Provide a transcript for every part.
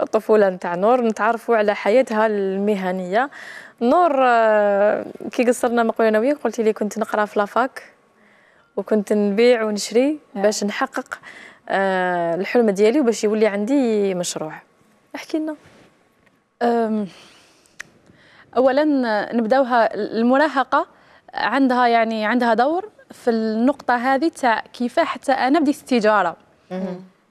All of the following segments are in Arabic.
الطفوله نتاع نور نتعرفوا على حياتها المهنيه نور آه، كي قصرنا مقولة انا وياك قلتي لي كنت نقرا في لافاك وكنت نبيع ونشري نعم. باش نحقق آه، الحلم ديالي وباش يولي عندي مشروع احكي لنا اولا نبداوها المراهقه عندها يعني عندها دور في النقطه هذه تاع كيفاه حتى انا بديت التجاره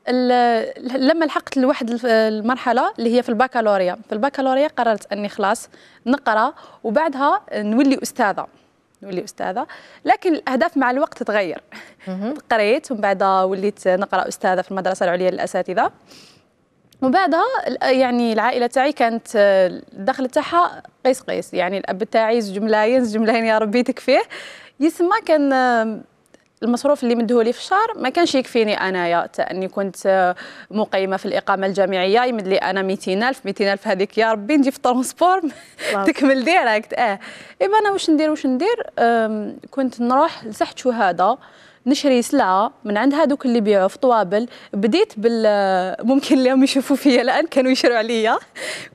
لما لحقت لواحد المرحله اللي هي في البكالوريا في البكالوريا قررت اني خلاص نقرا وبعدها نولي استاذه نولي استاذه لكن الاهداف مع الوقت تتغير قريت ومن بعد وليت نقرا استاذه في المدرسه العليا للاساتذه ومن بعدها يعني العائله تاعي كانت الدخل تاعها قيس قيس يعني الاب تاعي زوج ملايين زوج ملايين يا ربي تكفيه يسمى كان المصروف اللي لي في الشهر ما كانش يكفيني انايا تا اني كنت آه، مقيمه في الاقامه الجامعيه يمد لي انا 200000 200000 هذيك يا ربي نجي في الترونسبور تكمل ديريكت اه ايوا انا واش ندير واش ندير كنت نروح لساحه شهاده نشري سلعه من عند هذوك اللي يبيعوا في طوابل بديت بال ممكن اليوم يشوفوا فيا الان كانوا يشروا عليا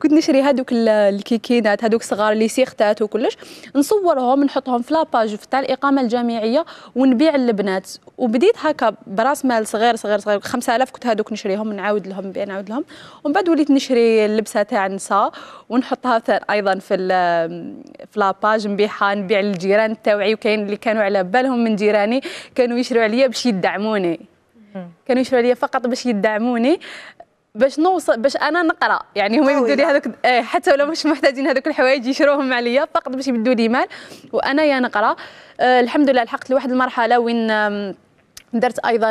كنت نشري هذوك الكيكينات هذوك صغار اللي سيختات وكلش نصورهم نحطهم في لاباج تاع الاقامه الجامعيه ونبيع للبنات وبديت هكا براس مال صغير صغير صغير 5000 كنت هذوك نشريهم نعاود لهم نبيع نعاود لهم ومن بعد وليت نشري اللبسه تاع النساء ونحطها ايضا في في لاباج نبيعها نبيع للجيران تاوعي وكاين اللي كانوا على بالهم من جيراني كانوا يشروا عليا باش يدعموني كانوا يشروا عليا فقط باش يدعموني باش نوصل باش انا نقرا يعني هما يبدوا لي هذوك إيه، حتى ولو مش محتاجين هذوك الحوايج يشروهم عليا فقط باش يبدوا لي مال وانا يا نقرا آه، الحمد لله لحقت لواحد المرحله وين درت ايضا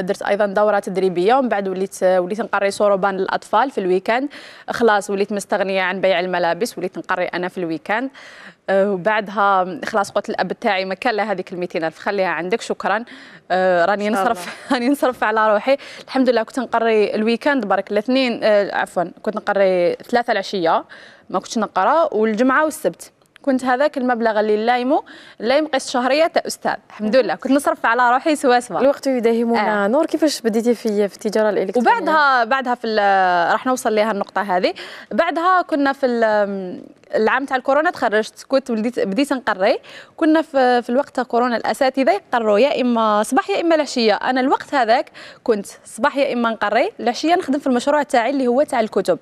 درت ايضا دوره تدريبيه ومن بعد وليت وليت نقري صوروبان للاطفال في الويكاند خلاص وليت مستغنيه عن بيع الملابس وليت نقري انا في الويكاند أه، وبعدها خلاص قلت الاب تاعي ما كان لا هذيك ال 200 الف خليها عندك شكرا أه، راني نصرف راني نصرف على روحي الحمد لله كنت نقري الويكاند برك الاثنين أه، عفوا كنت نقري ثلاثه العشيه ما كنتش نقرا والجمعه والسبت كنت هذاك المبلغ اللي نلايمو نلايم قيس شهريه تاع استاذ الحمد لله كنت نصرف على روحي سوا سوا الوقت يداهمنا آه. نور كيفاش بديتي في في التجاره الالكترونيه وبعدها بعدها في راح نوصل لها النقطه هذه بعدها كنا في العام تاع الكورونا تخرجت كنت بديت بديت نقري كنا في, في الوقت تاع كورونا الاساتذه يقروا يا اما الصباح يا اما العشيه انا الوقت هذاك كنت الصباح يا اما نقري العشيه نخدم في المشروع تاعي اللي هو تاع الكتب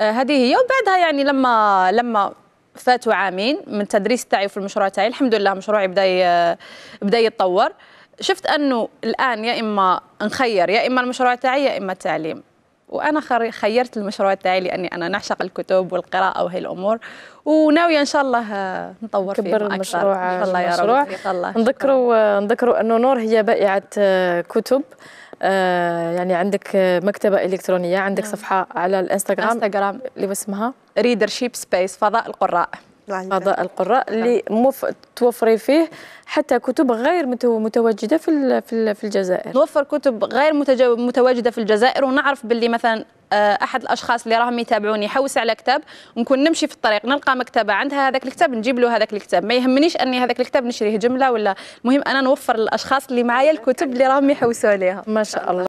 آه، هذه هي وبعدها يعني لما لما فاتوا عامين من تدريس تاعي في المشروع تاعي الحمد لله مشروعي بدا بدا يتطور شفت انه الان يا اما نخير يا اما المشروع تاعي يا اما التعليم وانا خيرت المشروع تاعي لاني انا نعشق الكتب والقراءه وهي الامور وناويه ان شاء الله آه، نطور كبر المشروع ان شاء الله يا رب نذكروا آه، نذكروا انه نور هي بائعه آه، كتب آه يعني عندك مكتبة إلكترونية عندك نعم. صفحة على الانستغرام انستغرام اللي اسمها ريدرشيب سبيس فضاء القراء فضاء يعني القراء اللي مف... توفري فيه حتى كتب غير متواجده في في الجزائر نوفر كتب غير متواجده في الجزائر ونعرف باللي مثلا آه، احد الاشخاص اللي راهم يتابعوني يحوس على كتاب ونكون نمشي في الطريق نلقى مكتبه عندها هذاك الكتاب نجيب له هذاك الكتاب ما يهمنيش اني هذاك الكتاب نشريه جمله ولا المهم انا نوفر للاشخاص اللي معايا الكتب اللي راهم يحوسوا عليها ما شاء الله